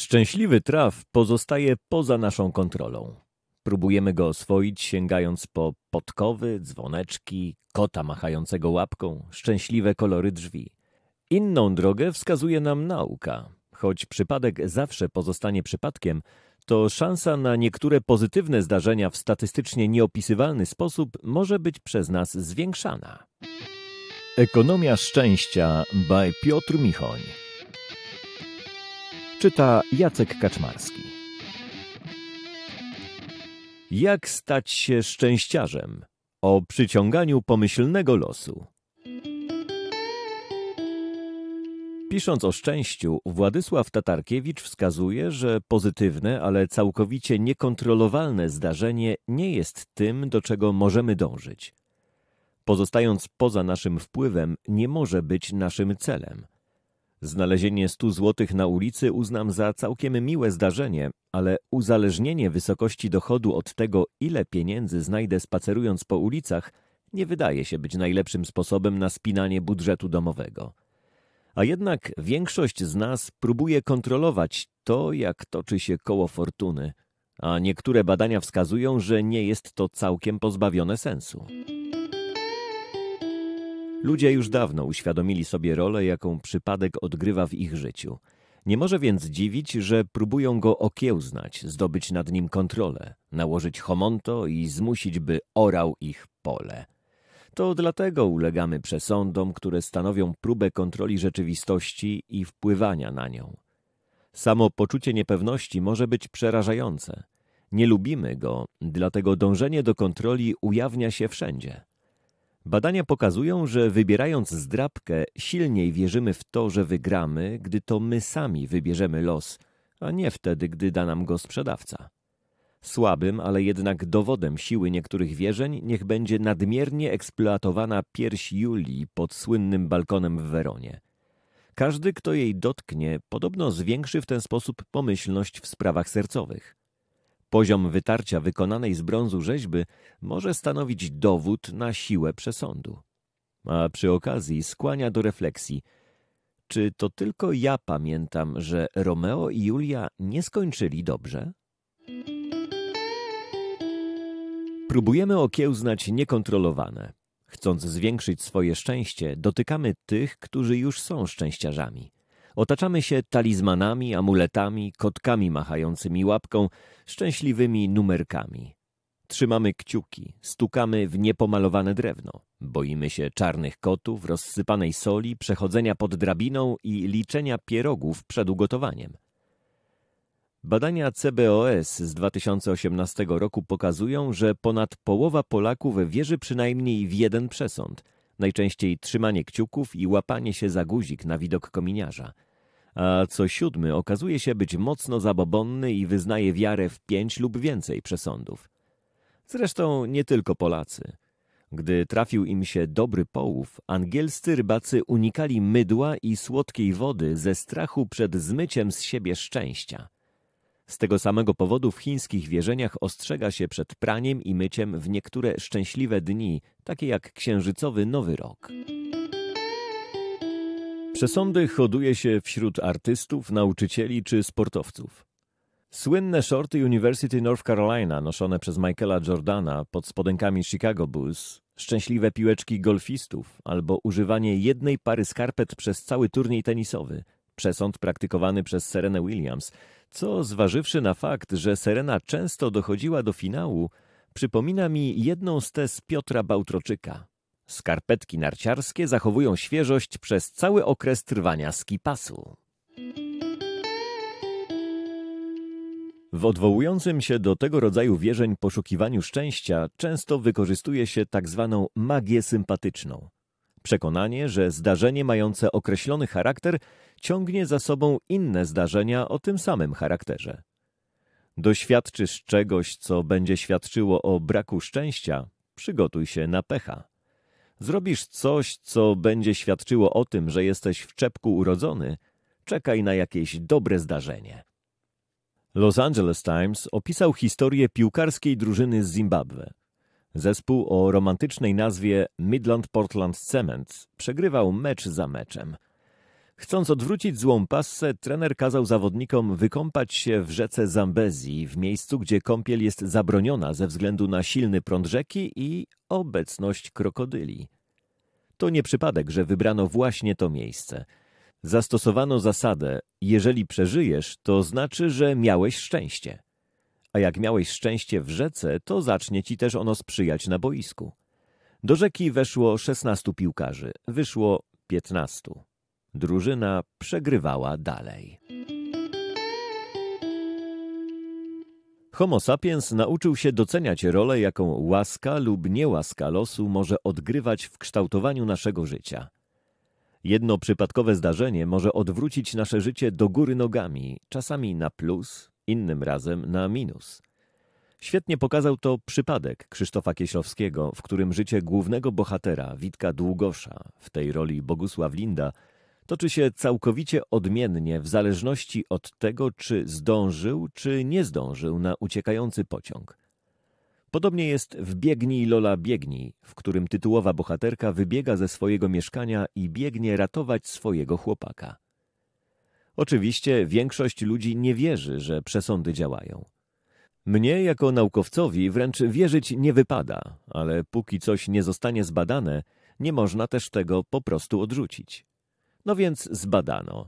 Szczęśliwy traf pozostaje poza naszą kontrolą. Próbujemy go oswoić, sięgając po podkowy, dzwoneczki, kota machającego łapką, szczęśliwe kolory drzwi. Inną drogę wskazuje nam nauka. Choć przypadek zawsze pozostanie przypadkiem, to szansa na niektóre pozytywne zdarzenia w statystycznie nieopisywalny sposób może być przez nas zwiększana. Ekonomia szczęścia by Piotr Michoń. Czyta Jacek Kaczmarski. Jak stać się szczęściarzem? O przyciąganiu pomyślnego losu. Pisząc o szczęściu, Władysław Tatarkiewicz wskazuje, że pozytywne, ale całkowicie niekontrolowalne zdarzenie nie jest tym, do czego możemy dążyć. Pozostając poza naszym wpływem, nie może być naszym celem. Znalezienie 100 złotych na ulicy uznam za całkiem miłe zdarzenie, ale uzależnienie wysokości dochodu od tego, ile pieniędzy znajdę spacerując po ulicach, nie wydaje się być najlepszym sposobem na spinanie budżetu domowego. A jednak większość z nas próbuje kontrolować to, jak toczy się koło fortuny, a niektóre badania wskazują, że nie jest to całkiem pozbawione sensu. Ludzie już dawno uświadomili sobie rolę, jaką przypadek odgrywa w ich życiu. Nie może więc dziwić, że próbują go okiełznać, zdobyć nad nim kontrolę, nałożyć homonto i zmusić, by orał ich pole. To dlatego ulegamy przesądom, które stanowią próbę kontroli rzeczywistości i wpływania na nią. Samo poczucie niepewności może być przerażające. Nie lubimy go, dlatego dążenie do kontroli ujawnia się wszędzie. Badania pokazują, że wybierając zdrabkę, silniej wierzymy w to, że wygramy, gdy to my sami wybierzemy los, a nie wtedy, gdy da nam go sprzedawca. Słabym, ale jednak dowodem siły niektórych wierzeń niech będzie nadmiernie eksploatowana pierś Julii pod słynnym balkonem w Weronie. Każdy, kto jej dotknie, podobno zwiększy w ten sposób pomyślność w sprawach sercowych. Poziom wytarcia wykonanej z brązu rzeźby może stanowić dowód na siłę przesądu, a przy okazji skłania do refleksji. Czy to tylko ja pamiętam, że Romeo i Julia nie skończyli dobrze? Próbujemy okiełznać niekontrolowane. Chcąc zwiększyć swoje szczęście, dotykamy tych, którzy już są szczęściarzami. Otaczamy się talizmanami, amuletami, kotkami machającymi łapką, szczęśliwymi numerkami. Trzymamy kciuki, stukamy w niepomalowane drewno. Boimy się czarnych kotów, rozsypanej soli, przechodzenia pod drabiną i liczenia pierogów przed ugotowaniem. Badania CBOS z 2018 roku pokazują, że ponad połowa Polaków wierzy przynajmniej w jeden przesąd – najczęściej trzymanie kciuków i łapanie się za guzik na widok kominiarza. A co siódmy okazuje się być mocno zabobonny i wyznaje wiarę w pięć lub więcej przesądów. Zresztą nie tylko Polacy. Gdy trafił im się dobry połów, angielscy rybacy unikali mydła i słodkiej wody ze strachu przed zmyciem z siebie szczęścia. Z tego samego powodu w chińskich wierzeniach ostrzega się przed praniem i myciem w niektóre szczęśliwe dni, takie jak księżycowy Nowy Rok. Przesądy hoduje się wśród artystów, nauczycieli czy sportowców. Słynne shorty University North Carolina noszone przez Michaela Jordana pod spodenkami Chicago Bulls, szczęśliwe piłeczki golfistów albo używanie jednej pary skarpet przez cały turniej tenisowy – Przesąd praktykowany przez Serenę Williams, co zważywszy na fakt, że Serena często dochodziła do finału, przypomina mi jedną z tez Piotra Bałtroczyka. Skarpetki narciarskie zachowują świeżość przez cały okres trwania skipasu. W odwołującym się do tego rodzaju wierzeń poszukiwaniu szczęścia często wykorzystuje się tak zwaną magię sympatyczną – Przekonanie, że zdarzenie mające określony charakter ciągnie za sobą inne zdarzenia o tym samym charakterze. Doświadczysz czegoś, co będzie świadczyło o braku szczęścia, przygotuj się na pecha. Zrobisz coś, co będzie świadczyło o tym, że jesteś w czepku urodzony, czekaj na jakieś dobre zdarzenie. Los Angeles Times opisał historię piłkarskiej drużyny z Zimbabwe. Zespół o romantycznej nazwie Midland Portland Cement przegrywał mecz za meczem. Chcąc odwrócić złą passę, trener kazał zawodnikom wykąpać się w rzece Zambezi, w miejscu, gdzie kąpiel jest zabroniona ze względu na silny prąd rzeki i obecność krokodyli. To nie przypadek, że wybrano właśnie to miejsce. Zastosowano zasadę: jeżeli przeżyjesz, to znaczy, że miałeś szczęście. A jak miałeś szczęście w rzece, to zacznie ci też ono sprzyjać na boisku. Do rzeki weszło 16 piłkarzy, wyszło 15. Drużyna przegrywała dalej. Homo sapiens nauczył się doceniać rolę, jaką łaska lub niełaska losu może odgrywać w kształtowaniu naszego życia. Jedno przypadkowe zdarzenie może odwrócić nasze życie do góry nogami, czasami na plus, innym razem na minus. Świetnie pokazał to przypadek Krzysztofa Kieślowskiego, w którym życie głównego bohatera, Witka Długosza, w tej roli Bogusław Linda, toczy się całkowicie odmiennie w zależności od tego, czy zdążył, czy nie zdążył na uciekający pociąg. Podobnie jest w Biegnij Lola Biegnij, w którym tytułowa bohaterka wybiega ze swojego mieszkania i biegnie ratować swojego chłopaka. Oczywiście większość ludzi nie wierzy, że przesądy działają. Mnie jako naukowcowi wręcz wierzyć nie wypada, ale póki coś nie zostanie zbadane, nie można też tego po prostu odrzucić. No więc zbadano.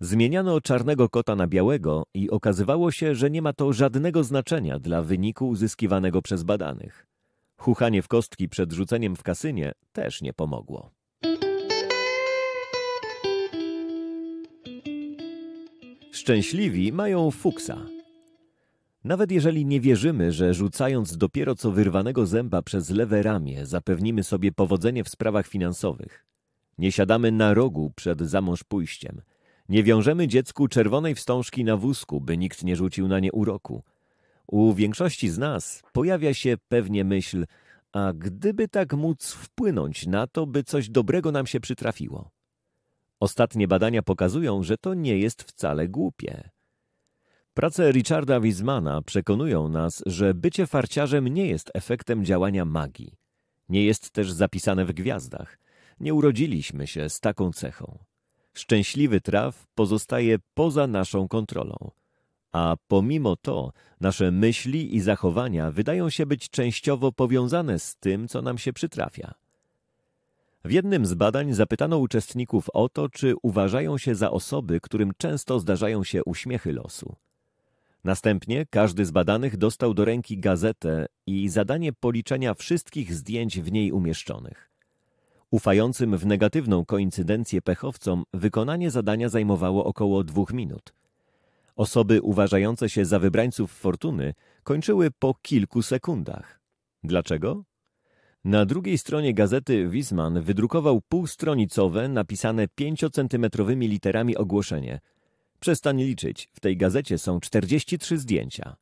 Zmieniano czarnego kota na białego i okazywało się, że nie ma to żadnego znaczenia dla wyniku uzyskiwanego przez badanych. Chuchanie w kostki przed rzuceniem w kasynie też nie pomogło. Szczęśliwi mają fuksa. Nawet jeżeli nie wierzymy, że rzucając dopiero co wyrwanego zęba przez lewe ramię zapewnimy sobie powodzenie w sprawach finansowych, nie siadamy na rogu przed zamąż pójściem, nie wiążemy dziecku czerwonej wstążki na wózku, by nikt nie rzucił na nie uroku. U większości z nas pojawia się pewnie myśl, a gdyby tak móc wpłynąć na to, by coś dobrego nam się przytrafiło. Ostatnie badania pokazują, że to nie jest wcale głupie. Prace Richarda Wismana przekonują nas, że bycie farciarzem nie jest efektem działania magii. Nie jest też zapisane w gwiazdach. Nie urodziliśmy się z taką cechą. Szczęśliwy traf pozostaje poza naszą kontrolą. A pomimo to nasze myśli i zachowania wydają się być częściowo powiązane z tym, co nam się przytrafia. W jednym z badań zapytano uczestników o to, czy uważają się za osoby, którym często zdarzają się uśmiechy losu. Następnie każdy z badanych dostał do ręki gazetę i zadanie policzenia wszystkich zdjęć w niej umieszczonych. Ufającym w negatywną koincydencję pechowcom wykonanie zadania zajmowało około dwóch minut. Osoby uważające się za wybrańców fortuny kończyły po kilku sekundach. Dlaczego? Na drugiej stronie gazety Wisman wydrukował półstronicowe, napisane pięciocentymetrowymi literami ogłoszenie. Przestań liczyć, w tej gazecie są 43 zdjęcia.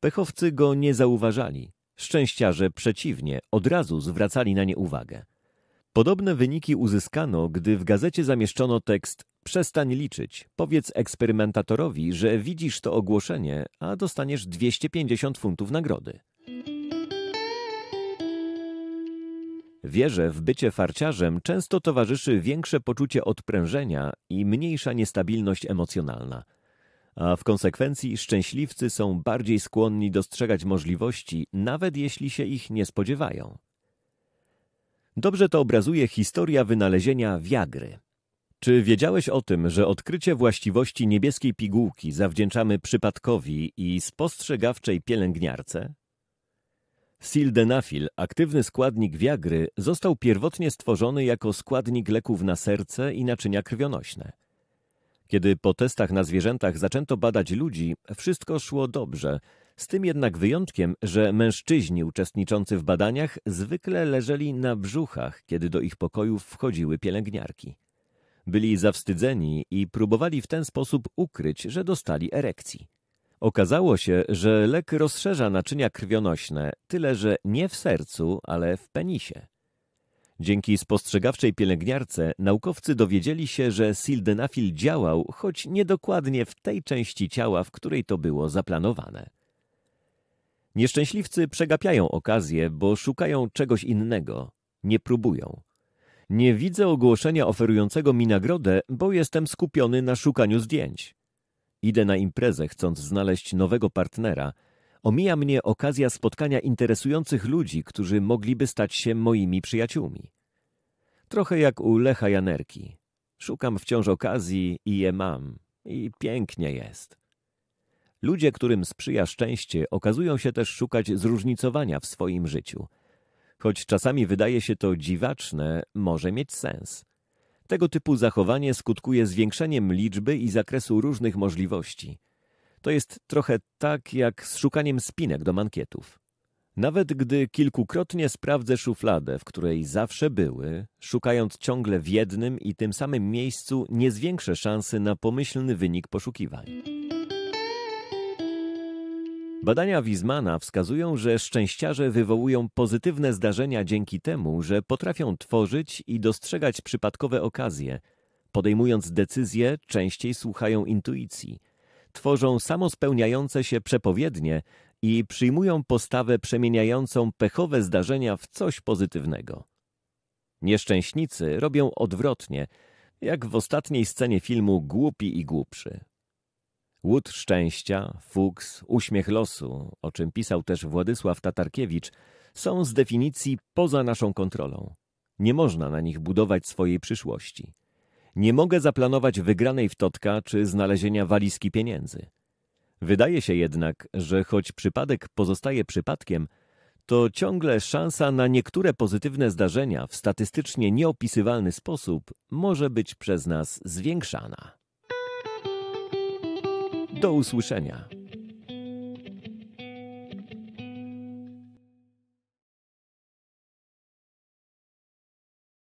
Pechowcy go nie zauważali. Szczęściarze przeciwnie, od razu zwracali na nie uwagę. Podobne wyniki uzyskano, gdy w gazecie zamieszczono tekst Przestań liczyć, powiedz eksperymentatorowi, że widzisz to ogłoszenie, a dostaniesz 250 funtów nagrody. Wierzę, w bycie farciarzem często towarzyszy większe poczucie odprężenia i mniejsza niestabilność emocjonalna. A w konsekwencji szczęśliwcy są bardziej skłonni dostrzegać możliwości, nawet jeśli się ich nie spodziewają. Dobrze to obrazuje historia wynalezienia wiagry. Czy wiedziałeś o tym, że odkrycie właściwości niebieskiej pigułki zawdzięczamy przypadkowi i spostrzegawczej pielęgniarce? Sildenafil, aktywny składnik wiagry, został pierwotnie stworzony jako składnik leków na serce i naczynia krwionośne. Kiedy po testach na zwierzętach zaczęto badać ludzi, wszystko szło dobrze, z tym jednak wyjątkiem, że mężczyźni uczestniczący w badaniach zwykle leżeli na brzuchach, kiedy do ich pokojów wchodziły pielęgniarki. Byli zawstydzeni i próbowali w ten sposób ukryć, że dostali erekcji. Okazało się, że lek rozszerza naczynia krwionośne, tyle że nie w sercu, ale w penisie. Dzięki spostrzegawczej pielęgniarce naukowcy dowiedzieli się, że sildenafil działał, choć niedokładnie w tej części ciała, w której to było zaplanowane. Nieszczęśliwcy przegapiają okazję, bo szukają czegoś innego, nie próbują. Nie widzę ogłoszenia oferującego mi nagrodę, bo jestem skupiony na szukaniu zdjęć. Idę na imprezę, chcąc znaleźć nowego partnera. Omija mnie okazja spotkania interesujących ludzi, którzy mogliby stać się moimi przyjaciółmi. Trochę jak u Lecha Janerki. Szukam wciąż okazji i je mam. I pięknie jest. Ludzie, którym sprzyja szczęście, okazują się też szukać zróżnicowania w swoim życiu. Choć czasami wydaje się to dziwaczne, może mieć sens – tego typu zachowanie skutkuje zwiększeniem liczby i zakresu różnych możliwości. To jest trochę tak jak z szukaniem spinek do mankietów. Nawet gdy kilkukrotnie sprawdzę szufladę, w której zawsze były, szukając ciągle w jednym i tym samym miejscu, nie zwiększę szansy na pomyślny wynik poszukiwań. Badania Wizmana wskazują, że szczęściarze wywołują pozytywne zdarzenia dzięki temu, że potrafią tworzyć i dostrzegać przypadkowe okazje. Podejmując decyzje, częściej słuchają intuicji. Tworzą samospełniające się przepowiednie i przyjmują postawę przemieniającą pechowe zdarzenia w coś pozytywnego. Nieszczęśnicy robią odwrotnie, jak w ostatniej scenie filmu Głupi i Głupszy. Łód szczęścia, fuks, uśmiech losu, o czym pisał też Władysław Tatarkiewicz, są z definicji poza naszą kontrolą. Nie można na nich budować swojej przyszłości. Nie mogę zaplanować wygranej w totka czy znalezienia walizki pieniędzy. Wydaje się jednak, że choć przypadek pozostaje przypadkiem, to ciągle szansa na niektóre pozytywne zdarzenia w statystycznie nieopisywalny sposób może być przez nas zwiększana. Do usłyszenia.